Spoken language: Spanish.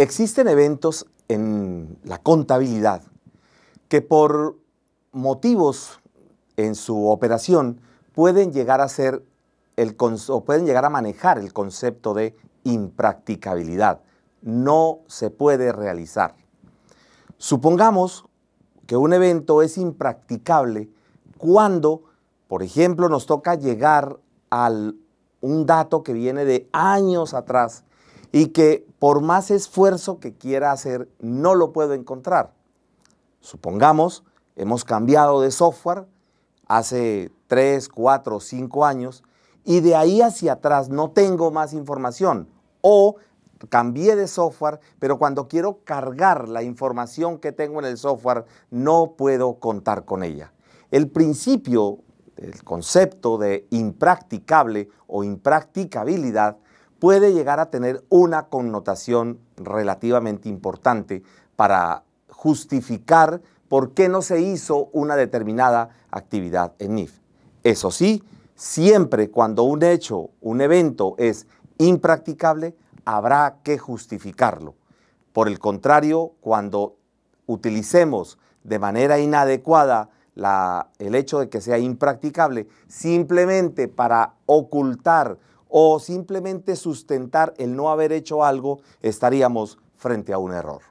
Existen eventos en la contabilidad que por motivos en su operación pueden llegar a ser pueden llegar a manejar el concepto de impracticabilidad. No se puede realizar. Supongamos que un evento es impracticable cuando, por ejemplo, nos toca llegar a un dato que viene de años atrás y que por más esfuerzo que quiera hacer, no lo puedo encontrar. Supongamos, hemos cambiado de software hace 3, 4, 5 años y de ahí hacia atrás no tengo más información. O cambié de software, pero cuando quiero cargar la información que tengo en el software, no puedo contar con ella. El principio, el concepto de impracticable o impracticabilidad puede llegar a tener una connotación relativamente importante para justificar por qué no se hizo una determinada actividad en NIF. Eso sí, siempre cuando un hecho, un evento es impracticable, habrá que justificarlo. Por el contrario, cuando utilicemos de manera inadecuada el hecho de que sea impracticable, simplemente para ocultar o simplemente sustentar el no haber hecho algo, estaríamos frente a un error.